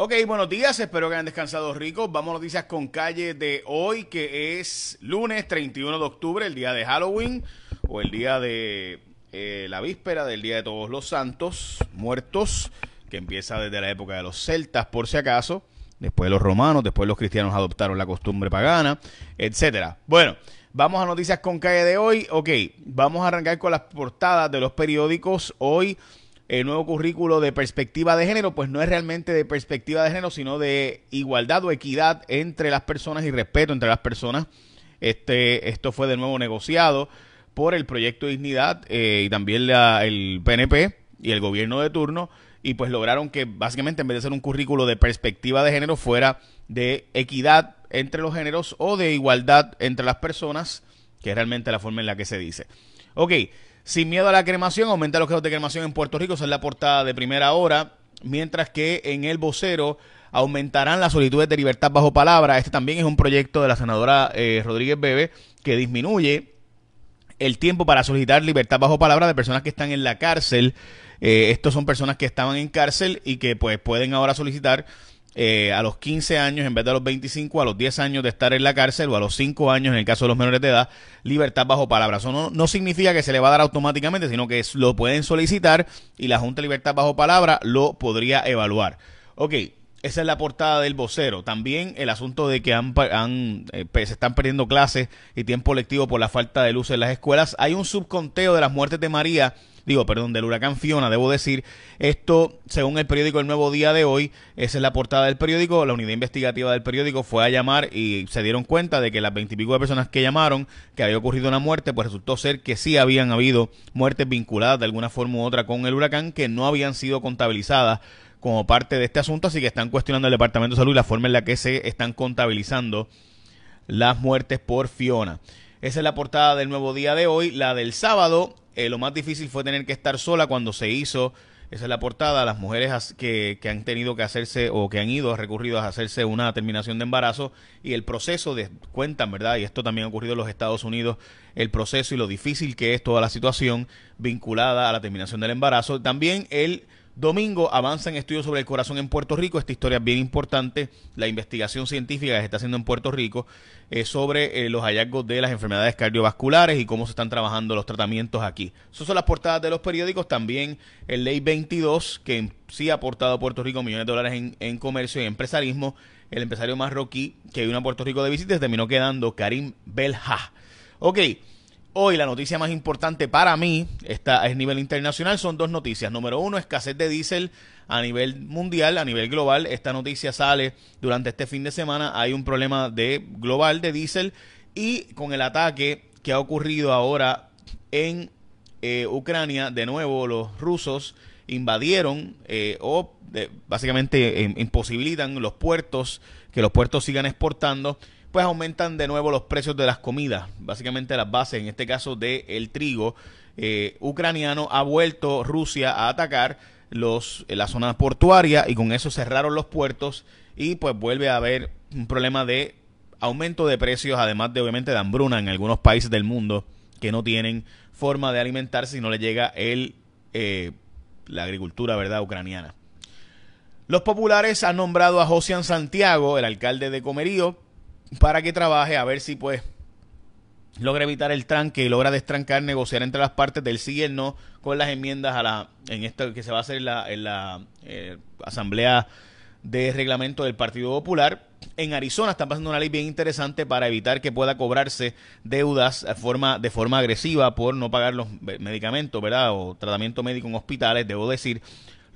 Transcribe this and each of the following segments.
Ok, buenos días, espero que hayan descansado ricos. Vamos a noticias con calle de hoy, que es lunes 31 de octubre, el día de Halloween, o el día de eh, la víspera del Día de Todos los Santos Muertos, que empieza desde la época de los celtas, por si acaso, después los romanos, después los cristianos adoptaron la costumbre pagana, etcétera. Bueno, vamos a noticias con calle de hoy. Ok, vamos a arrancar con las portadas de los periódicos hoy el nuevo currículo de perspectiva de género, pues no es realmente de perspectiva de género, sino de igualdad o equidad entre las personas y respeto entre las personas. Este, esto fue de nuevo negociado por el proyecto de Dignidad eh, y también la, el PNP y el gobierno de turno y pues lograron que básicamente en vez de ser un currículo de perspectiva de género fuera de equidad entre los géneros o de igualdad entre las personas, que es realmente la forma en la que se dice. Ok, sin miedo a la cremación, aumenta los casos de cremación en Puerto Rico, esa es la portada de primera hora, mientras que en el vocero aumentarán las solicitudes de libertad bajo palabra. Este también es un proyecto de la senadora eh, Rodríguez Bebe que disminuye el tiempo para solicitar libertad bajo palabra de personas que están en la cárcel. Eh, estos son personas que estaban en cárcel y que pues pueden ahora solicitar eh, a los 15 años en vez de a los 25, a los 10 años de estar en la cárcel o a los 5 años en el caso de los menores de edad, libertad bajo palabra. Eso no, no significa que se le va a dar automáticamente, sino que lo pueden solicitar y la Junta de Libertad bajo palabra lo podría evaluar. Ok, esa es la portada del vocero. También el asunto de que han, eh, se están perdiendo clases y tiempo lectivo por la falta de luz en las escuelas. Hay un subconteo de las muertes de María digo, perdón, del huracán Fiona, debo decir. Esto, según el periódico El Nuevo Día de hoy, esa es la portada del periódico, la unidad investigativa del periódico fue a llamar y se dieron cuenta de que las veintipico de personas que llamaron que había ocurrido una muerte, pues resultó ser que sí habían habido muertes vinculadas de alguna forma u otra con el huracán que no habían sido contabilizadas como parte de este asunto, así que están cuestionando el Departamento de Salud y la forma en la que se están contabilizando las muertes por Fiona. Esa es la portada del nuevo día de hoy. La del sábado eh, lo más difícil fue tener que estar sola cuando se hizo, esa es la portada, las mujeres que, han tenido que hacerse o que han ido, recurrido a hacerse una terminación de embarazo y el proceso de, cuentan, ¿verdad? Y esto también ha ocurrido en los Estados Unidos, el proceso y lo difícil que es toda la situación vinculada a la terminación del embarazo. También el Domingo avanza en estudios sobre el corazón en Puerto Rico. Esta historia es bien importante. La investigación científica que se está haciendo en Puerto Rico eh, sobre eh, los hallazgos de las enfermedades cardiovasculares y cómo se están trabajando los tratamientos aquí. Esas son las portadas de los periódicos. También el Ley 22, que sí ha aportado a Puerto Rico millones de dólares en, comercio y empresarismo. El empresario marroquí que vino a Puerto Rico de visita terminó quedando Karim Belha. Ok. Hoy la noticia más importante para mí está es nivel internacional son dos noticias. Número uno, escasez de diésel a nivel mundial, a nivel global. Esta noticia sale durante este fin de semana. Hay un problema de global de diésel y con el ataque que ha ocurrido ahora en eh, Ucrania, de nuevo los rusos invadieron eh, o eh, básicamente imposibilitan los puertos que los puertos sigan exportando pues aumentan de nuevo los precios de las comidas, básicamente las bases, en este caso del el trigo eh, ucraniano, ha vuelto Rusia a atacar los, eh, la zona portuaria y con eso cerraron los puertos y pues vuelve a haber un problema de aumento de precios, además de obviamente de hambruna en algunos países del mundo que no tienen forma de alimentarse si no le llega el, eh, la agricultura verdad ucraniana. Los populares han nombrado a Josian Santiago, el alcalde de Comerío, para que trabaje a ver si pues logra evitar el tranque y logra destrancar, negociar entre las partes del sí y no con las enmiendas a la en esto que se va a hacer en la, la eh, asamblea de reglamento del Partido Popular. En Arizona están pasando una ley bien interesante para evitar que pueda cobrarse deudas de forma, de forma agresiva por no pagar los medicamentos, ¿verdad? O tratamiento médico en hospitales, debo decir.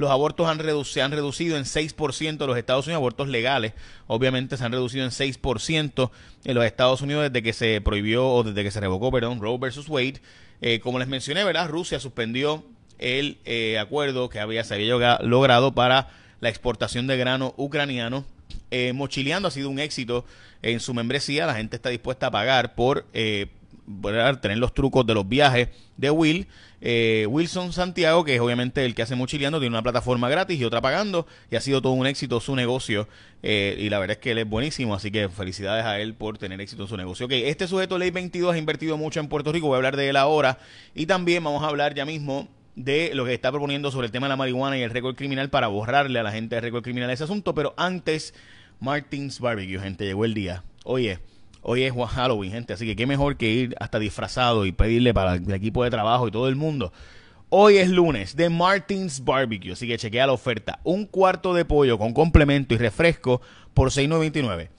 Los abortos han se han reducido en 6% en los Estados Unidos, abortos legales, obviamente se han reducido en 6% en los Estados Unidos desde que se prohibió o desde que se revocó, perdón, Roe versus Wade. Eh, como les mencioné, ¿verdad? Rusia suspendió el eh, acuerdo que había, se había logrado para la exportación de grano ucraniano. Eh, mochileando ha sido un éxito en su membresía. La gente está dispuesta a pagar por tener los trucos de los viajes de Will. Eh, Wilson Santiago, que es obviamente el que hace Mochileando, tiene una plataforma gratis y otra pagando, y ha sido todo un éxito su negocio. Eh, y la verdad es que él es buenísimo, así que felicidades a él por tener éxito en su negocio. Ok, este sujeto Ley 22 ha invertido mucho en Puerto Rico, voy a hablar de él ahora. Y también vamos a hablar ya mismo de lo que está proponiendo sobre el tema de la marihuana y el récord criminal para borrarle a la gente de récord criminal ese asunto. Pero antes, Martins Barbecue, gente, llegó el día. Oye. Hoy es Halloween, gente, así que qué mejor que ir hasta disfrazado y pedirle para el equipo de trabajo y todo el mundo. Hoy es lunes de Martins Barbecue, así que chequea la oferta. Un cuarto de pollo con complemento y refresco por $6.99.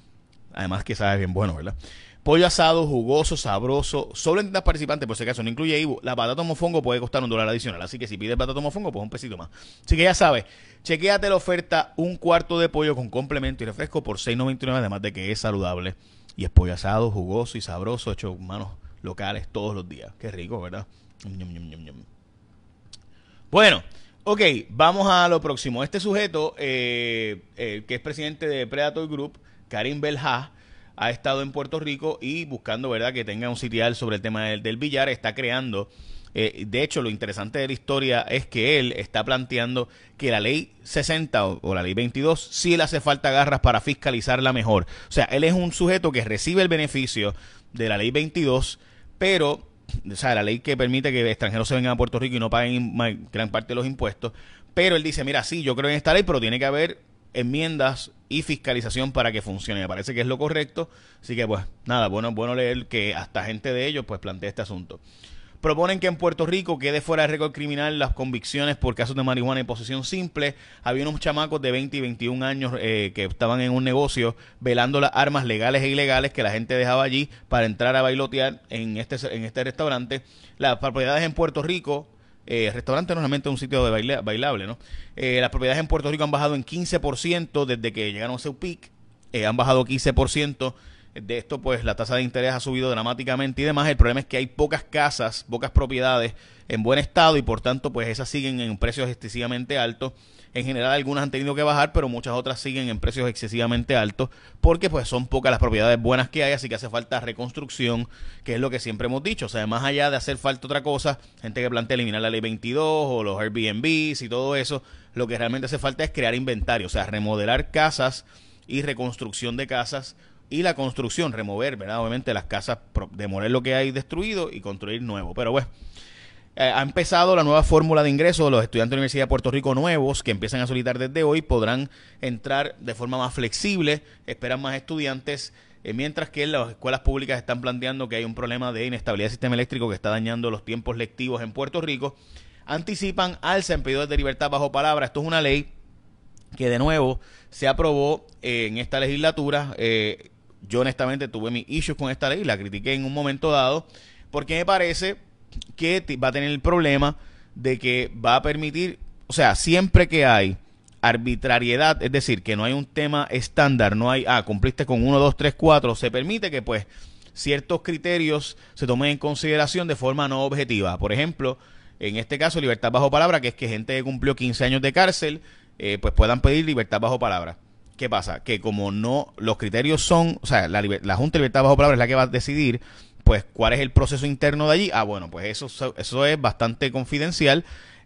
Además que sabe bien bueno, ¿verdad? Pollo asado, jugoso, sabroso, solo en tiendas participantes, por si acaso, no incluye Ivo, La patata mofongo puede costar un dólar adicional, así que si pides patata mofongo, pues un pesito más. Así que ya sabes, chequeate la oferta, un cuarto de pollo con complemento y refresco por $6.99, además de que es saludable y es pollo jugoso y sabroso, hecho manos locales todos los días. Qué rico, ¿verdad? Bueno, ok, vamos a lo próximo. Este sujeto, eh, eh, que es presidente de Predator Group, Karim Belha, ha estado en Puerto Rico y buscando, ¿verdad?, que tenga un sitial sobre el tema del, del billar, está creando eh, de hecho, lo interesante de la historia es que él está planteando que la ley 60 o, la ley 22 sí le hace falta garras para fiscalizarla mejor. O sea, él es un sujeto que recibe el beneficio de la ley 22, pero, o sea, la ley que permite que extranjeros se vengan a Puerto Rico y no paguen gran parte de los impuestos, pero él dice, mira, sí, yo creo en esta ley, pero tiene que haber enmiendas y fiscalización para que funcione. Me parece que es lo correcto. Así que, pues, nada, bueno, bueno leer que hasta gente de ellos, pues, plantea este asunto. Proponen que en Puerto Rico quede fuera de récord criminal las convicciones por casos de marihuana y posesión simple. Había unos chamacos de 20 y 21 años eh, que estaban en un negocio velando las armas legales e ilegales que la gente dejaba allí para entrar a bailotear en este, en este restaurante. Las propiedades en Puerto Rico eh, restaurante normalmente es un sitio de baile bailable, ¿no? Eh, las propiedades en Puerto Rico han bajado en 15% desde que llegaron a su peak. Eh, han bajado 15% de esto, pues la tasa de interés ha subido dramáticamente y demás. El problema es que hay pocas casas, pocas propiedades en buen estado y por tanto, pues esas siguen en precios excesivamente altos. En general algunas han tenido que bajar, pero muchas otras siguen en precios excesivamente altos porque pues son pocas las propiedades buenas que hay, así que hace falta reconstrucción, que es lo que siempre hemos dicho. O sea, más allá de hacer falta otra cosa, gente que plantea eliminar la ley 22 o los Airbnbs y todo eso, lo que realmente hace falta es crear inventario, o sea, remodelar casas y reconstrucción de casas y la construcción, remover, ¿verdad? Obviamente las casas, demoler lo que hay destruido y construir nuevo. Pero bueno, eh, ha empezado la nueva fórmula de ingreso. de Los estudiantes de la Universidad de Puerto Rico nuevos que empiezan a solicitar desde hoy podrán entrar de forma más flexible, esperan más estudiantes. Eh, mientras que las escuelas públicas están planteando que hay un problema de inestabilidad del sistema eléctrico que está dañando los tiempos lectivos en Puerto Rico, anticipan alza en pedidos de libertad bajo palabra. Esto es una ley que de nuevo se aprobó eh, en esta legislatura yo honestamente tuve mis issues con esta ley, la critiqué en un momento dado, porque me parece que va a tener el problema de que va a permitir, o sea, siempre que hay arbitrariedad, es decir, que no hay un tema estándar, no hay, ah, cumpliste con 1, 2, 3, 4, se permite que pues ciertos criterios se tomen en consideración de forma no objetiva. Por ejemplo, en este caso, libertad bajo palabra, que es que gente que cumplió 15 años de cárcel, eh, pues puedan pedir libertad bajo palabra. ¿Qué pasa? Que como no, los criterios son, o sea, la, Junta de Libertad Bajo Palabra es la que va a decidir, pues, cuál es el proceso interno de allí. Ah, bueno, pues eso, eso es bastante confidencial.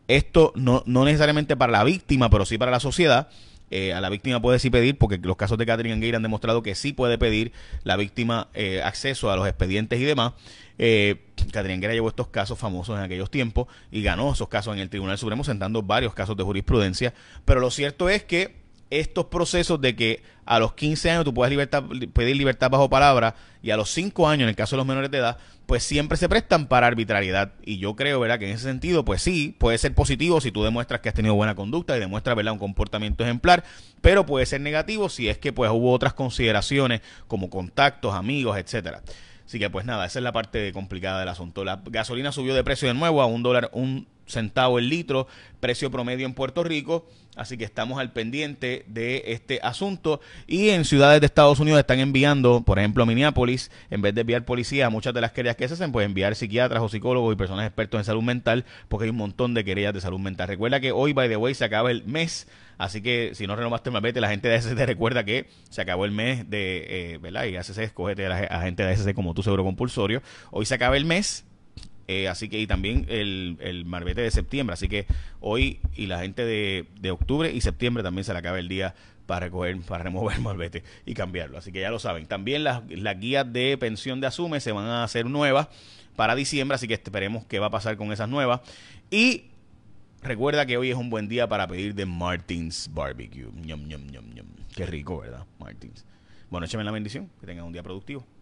Esto no, necesariamente para la víctima, pero sí para la sociedad. Eh, a la víctima puede sí pedir, porque los casos de Catherine Gay han demostrado que sí puede pedir la víctima eh, acceso a los expedientes y demás. Eh, Catherine llevó estos casos famosos en aquellos tiempos y ganó esos casos en el Tribunal Supremo, sentando varios casos de jurisprudencia. Pero lo cierto es que estos procesos de que a los 15 años tú puedes libertad, pedir libertad bajo palabra y a los 5 años, en el caso de los menores de edad, pues siempre se prestan para arbitrariedad. Y yo creo, ¿verdad? Que en ese sentido, pues sí, puede ser positivo si tú demuestras que has tenido buena conducta y demuestras, ¿verdad? Un comportamiento ejemplar, pero puede ser negativo si es que pues hubo otras consideraciones como contactos, amigos, etcétera. Así que pues nada, esa es la parte complicada del asunto. La gasolina subió de precio de nuevo a un dólar, un centavo el litro, precio promedio en Puerto Rico. Así que estamos al pendiente de este asunto. Y en ciudades de Estados Unidos están enviando, por ejemplo, Minneapolis, en vez de enviar policía muchas de las querellas que se hacen, pues enviar psiquiatras o psicólogos y personas expertos en salud mental, porque hay un montón de querellas de salud mental. Recuerda que hoy, by the way, se acaba el mes. Así que si no renovaste el vete, la gente de ASC te recuerda que se acabó el mes de, eh, ¿verdad? Y ASC, escogete a la gente de ASC como tu seguro compulsorio. Hoy se acaba el mes eh, así que, y también el, el marbete de septiembre. Así que hoy y la gente de, octubre y septiembre también se le acaba el día para recoger, para remover el marbete y cambiarlo. Así que ya lo saben. También las, guías de pensión de asume se van a hacer nuevas para diciembre, así que esperemos qué va a pasar con esas nuevas. Y recuerda que hoy es un buen día para pedir de Martins Barbecue. Ñom, ñom, Qué rico, ¿verdad? Martins. Bueno, échame la bendición, que tengan un día productivo.